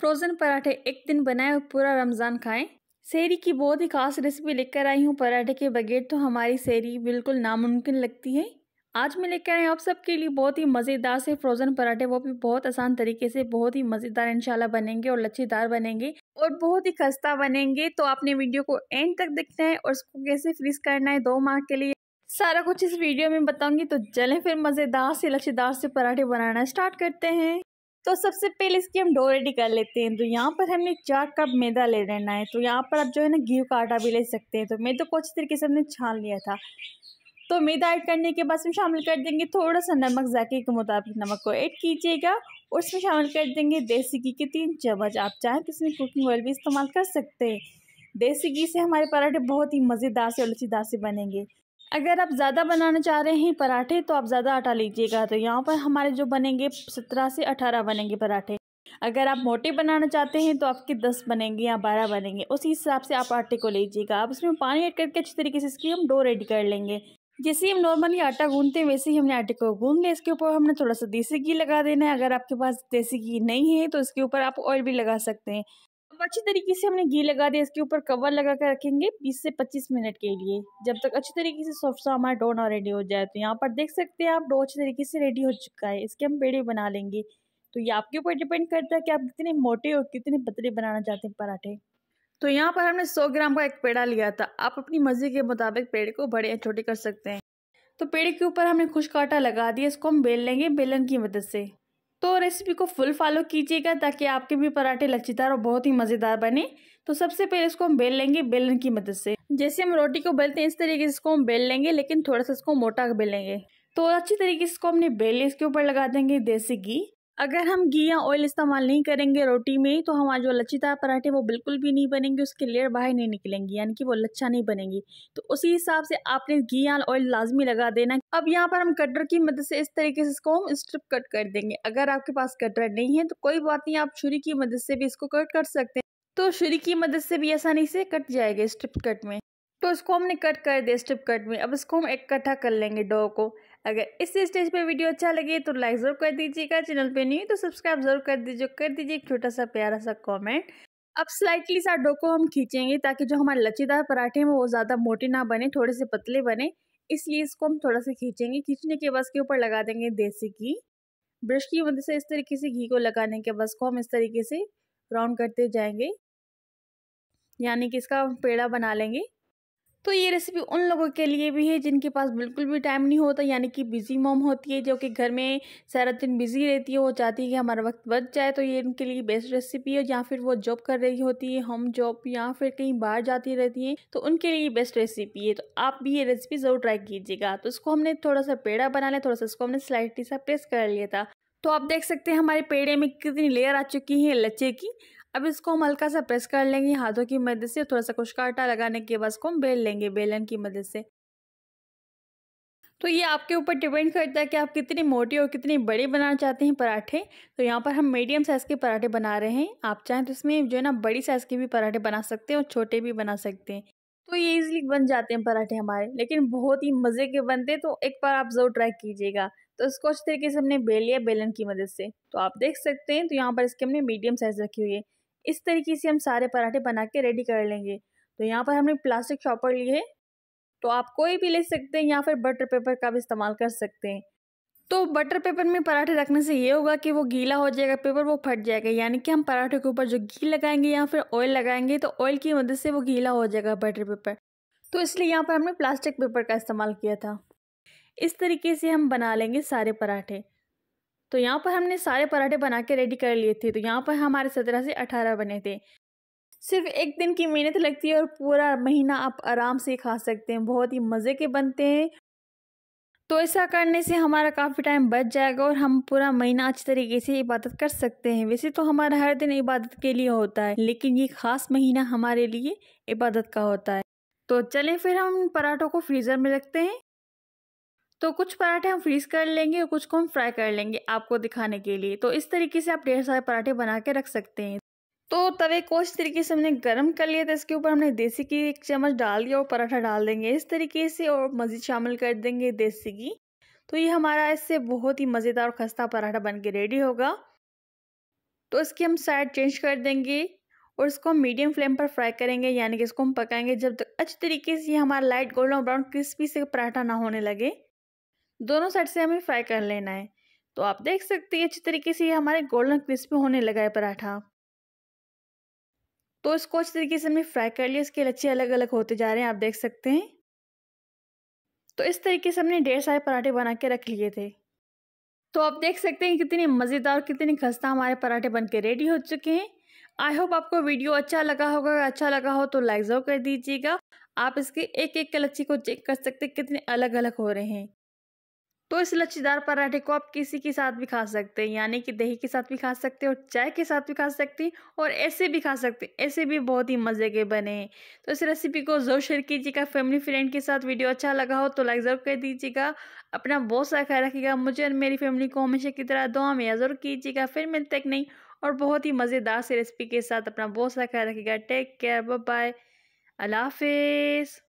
frozen पराठे एक दिन बनाए और पूरा रमज़ान खाएं सेरी की बहुत ही ख़ास रेसिपी लेकर आई हूँ पराठे के बगैर तो हमारी सेरी बिल्कुल नामुमकिन लगती है आज मैं लेकर आई आप सबके लिए बहुत ही मज़ेदार से फ्रोज़न पराठे वो भी बहुत आसान तरीके से बहुत ही मज़ेदार इंशाल्लाह बनेंगे और लच्छेदार बनेंगे और बहुत ही खस्ता बनेंगे तो आपने वीडियो को एंड तक देखना है और उसको कैसे फ्रीज करना है दो माह के लिए सारा कुछ इस वीडियो में बताऊंगी तो चलें फिर मज़ेदार से लच्छेदार से पराठे बनाना स्टार्ट करते हैं तो सबसे पहले इसकी हम डो रेडी कर लेते हैं तो यहाँ पर हमने चार कप मैदा ले लेना है तो यहाँ पर आप जो है ना घी का आटा भी ले सकते हैं तो मैदा को अच्छी तरीके से हमने छान लिया था तो मैदा ऐड करने के बाद इसमें शामिल कर देंगे थोड़ा सा नमक जाके के मुताबिक नमक को ऐड कीजिएगा और इसमें शामिल कर देंगे देसी घी के तीन चम्मच आप चाहें तो इसमें कुकिंग ऑयल भी इस्तेमाल कर सकते हैं देसी घी से हमारे पराठे बहुत ही मज़ेदार से और लचीदार से बनेंगे अगर आप ज़्यादा बनाना चाह रहे हैं पराठे तो आप ज़्यादा आटा लीजिएगा तो यहाँ पर हमारे जो बनेंगे सत्रह से अठारह बनेंगे पराठे अगर आप मोटे बनाना चाहते हैं तो आपके दस बनेंगे या बारह बनेंगे उसी हिसाब से आप आटे को लीजिएगा आप उसमें पानी ऐड करके अच्छी तरीके से इसकी हम डो रेडी कर लेंगे जैसे हम नॉर्मली आटा गूंदते हैं वैसे ही हमने आटे को गूंद लिया इसके ऊपर हमने थोड़ा सा देसी घी लगा देना है अगर आपके पास देसी घी नहीं है तो इसके ऊपर आप ऑयल भी लगा सकते हैं अब अच्छी तरीके से हमने घी लगा दिया इसके ऊपर कवर लगा कर रखेंगे 20 से 25 मिनट के लिए जब तक अच्छी तरीके से सॉफ्ट सा हमारा डो ना रेडी हो जाए तो यहाँ पर देख सकते हैं आप डो अच्छी तरीके से रेडी हो चुका है इसके हम पेड़े बना लेंगे तो ये आपके ऊपर डिपेंड करता है कि आप कितने मोटे और कितने पतले बनाना चाहते हैं पराठे तो यहाँ पर हमने सौ ग्राम का एक पेड़ा लिया था आप अपनी मर्जी के मुताबिक पेड़ को बड़े या छोटे कर सकते हैं तो पेड़ के ऊपर हमने खुश्क आटा लगा दिया इसको हम बेल लेंगे बेलन की मदद से तो रेसिपी को फुल फॉलो कीजिएगा ताकि आपके भी पराठे लचीदार और बहुत ही मज़ेदार बने तो सबसे पहले इसको हम बेल लेंगे बेलन की मदद से जैसे हम रोटी को बेलते हैं इस तरीके से इसको हम बेल लेंगे लेकिन थोड़ा सा इसको मोटा बेलेंगे तो अच्छी तरीके से इसको हमने बेल इसके ऊपर लगा देंगे देसी घी अगर हम घी या ऑयल इस्तेमाल नहीं करेंगे रोटी में तो हमारे जो लच्छीदार पराठे वो बिल्कुल भी नहीं बनेंगे उसके लेयर बाहर नहीं निकलेंगी यानी कि वो लच्छा नहीं बनेंगी तो उसी हिसाब से आपने घी या ऑयल लाजमी लगा देना अब यहाँ पर हम कटर की मदद से इस तरीके से इसको हम स्ट्रिप कट कर देंगे अगर आपके पास कटर नहीं है तो कोई बात नहीं आप छुरी की मदद से भी इसको कट कर सकते हैं तो छुरी की मदद से भी आसानी से कट जाएगा स्ट्रिप कट में तो इसको हमने कट कर दिया स्टिप कट में अब इसको हम इकट्ठा कर लेंगे डो को अगर इस स्टेज पे वीडियो अच्छा लगे तो लाइक ज़रूर कर दीजिएगा चैनल पे नहीं तो सब्सक्राइब ज़रूर कर दीजिए कर दीजिए एक छोटा सा प्यारा सा कमेंट अब स्लाइटली सा डो को हम खींचेंगे ताकि जो हमारे लचीदार पराठे हैं वो ज़्यादा मोटे ना बने थोड़े से पतले बने इसलिए इसको हम थोड़ा सा खींचेंगे खींचने के बाद इसके ऊपर लगा देंगे देसी घी ब्रश की मदद से इस तरीके से घी को लगाने के बाद को हम इस तरीके से राउंड करते जाएंगे यानी कि इसका पेड़ा बना लेंगे तो ये रेसिपी उन लोगों के लिए भी है जिनके पास बिल्कुल भी टाइम नहीं होता यानी कि बिज़ी मोम होती है जो कि घर में सारा दिन बिज़ी रहती है वो चाहती है कि हमारा वक्त बच जाए तो ये उनके लिए बेस्ट रेसिपी है या फिर वो जॉब कर रही होती है होम जॉब या फिर कहीं बाहर जाती रहती हैं तो उनके लिए बेस्ट रेसिपी है तो आप भी ये रेसिपी ज़रूर ट्राई कीजिएगा तो इसको हमने थोड़ा सा पेड़ा बना लिया थोड़ा सा इसको हमने स्लाइटली सा प्रेस कर लिया था तो आप देख सकते हैं हमारे पेड़े में कितनी लेयर आ चुकी है लच्चे की अब इसको हम हल्का सा प्रेस कर लेंगे हाथों की मदद से थोड़ा सा कुछ काटा लगाने के बाद इसको हम बेल लेंगे बेलन की मदद से तो ये आपके ऊपर डिपेंड करता है कि आप कितनी मोटी और कितनी बड़ी बनाना चाहते हैं पराठे तो यहाँ पर हम मीडियम साइज़ के पराठे बना रहे हैं आप चाहें तो इसमें जो है ना बड़ी साइज़ के भी पराठे बना सकते हैं और छोटे भी बना सकते हैं तो ये इजीली बन जाते हैं पराठे हमारे लेकिन बहुत ही मज़े के बनते हैं तो एक बार आप ज़रूर ट्राई कीजिएगा तो इसको अच्छे तरीके से हमने बेल लिया बेलन की मदद से तो आप देख सकते हैं तो यहाँ पर इसके हमने मीडियम साइज़ रखी हुई है इस तरीके से हम सारे पराठे बना के रेडी कर लेंगे तो यहाँ पर हमने प्लास्टिक शॉपर लिए है तो आप कोई भी ले सकते हैं या फिर बटर पेपर का भी इस्तेमाल कर सकते हैं तो बटर पेपर में पराठे रखने से ये होगा कि वो गीला हो जाएगा पेपर वो फट जाएगा यानी कि हम पराठे के ऊपर जो घी लगाएंगे या फिर ऑयल लगाएंगे तो ऑयल की मदद से वो गीला हो जाएगा बटर पेपर तो इसलिए यहाँ पर हमने प्लास्टिक पेपर का इस्तेमाल किया था इस तरीके से हम बना लेंगे सारे पराठे तो यहाँ पर हमने सारे पराठे बना के रेडी कर लिए थे तो यहाँ पर हमारे सत्रह से अठारह बने थे सिर्फ एक दिन की मेहनत लगती है और पूरा महीना आप आराम से खा सकते हैं बहुत ही मज़े के बनते हैं तो ऐसा करने से हमारा काफ़ी टाइम बच जाएगा और हम पूरा महीना अच्छी तरीके से इबादत कर सकते हैं वैसे तो हमारा हर दिन इबादत के लिए होता है लेकिन ये ख़ास महीना हमारे लिए इबादत का होता है तो चलें फिर हम पराठों को फ्रीज़र में रखते हैं तो कुछ पराठे हम फ्रीज कर लेंगे और कुछ को हम फ्राई कर लेंगे आपको दिखाने के लिए तो इस तरीके से आप ढेर सारे पराठे बना के रख सकते हैं तो तवे को इस तरीके से हमने गर्म कर लिया था इसके ऊपर हमने देसी की एक चम्मच डाल दिया और पराठा डाल देंगे इस तरीके से और मज़ीद शामिल कर देंगे देसी की तो ये हमारा इससे बहुत ही मज़ेदार और खस्ता पराठा बन के रेडी होगा तो इसकी हम साइड चेंज कर देंगे और इसको हम मीडियम फ्लेम पर फ्राई करेंगे यानी कि इसको हम पकाएंगे जब तक अच्छे तरीके से ये हमारा लाइट गोल्डन ब्राउन क्रिस्पी से पराठा ना होने लगे दोनों साइड से हमें फ्राई कर लेना है तो आप देख सकते हैं अच्छी तरीके से ये हमारे गोल्डन क्रिस्पी होने लगा है पराठा तो इसको अच्छी तरीके से हमने फ्राई कर लिया इसके लच्छे अलग अलग होते जा रहे हैं आप देख सकते हैं तो इस तरीके से हमने ढेर सारे पराठे बना के रख लिए थे तो आप देख सकते हैं कितने मज़ेदार कितने खस्ता हमारे पराठे बन के रेडी हो चुके हैं आई होप आपको वीडियो अच्छा लगा होगा अगर अच्छा लगा हो तो लाइक ज़रूर कर दीजिएगा आप इसके एक एक कलच्छी को चेक कर सकते हैं कितने अलग अलग हो रहे हैं तो इस लच्छीदार पराठे को आप किसी के साथ भी खा सकते हैं यानी कि दही के साथ भी खा सकते हैं और चाय के साथ भी खा सकते हैं और ऐसे भी खा सकते हैं ऐसे भी बहुत ही मज़े के बने हैं तो इस रेसिपी को ज़रूर शेयर कीजिएगा फैमिली फ्रेंड के साथ वीडियो अच्छा लगा हो तो लाइक ज़रूर कर दीजिएगा अपना बहुत सारा ख्याल रखिएगा मुझे और मेरी फैमिली को हमेशा की तरह दुआ में ज़रूर कीजिएगा फिर मिलते एक नहीं और बहुत ही मज़ेदार से रेसिपी के साथ अपना बहुत सारा ख्याल रखिएगा टेक केयर बाय अल्लाह हाफिज़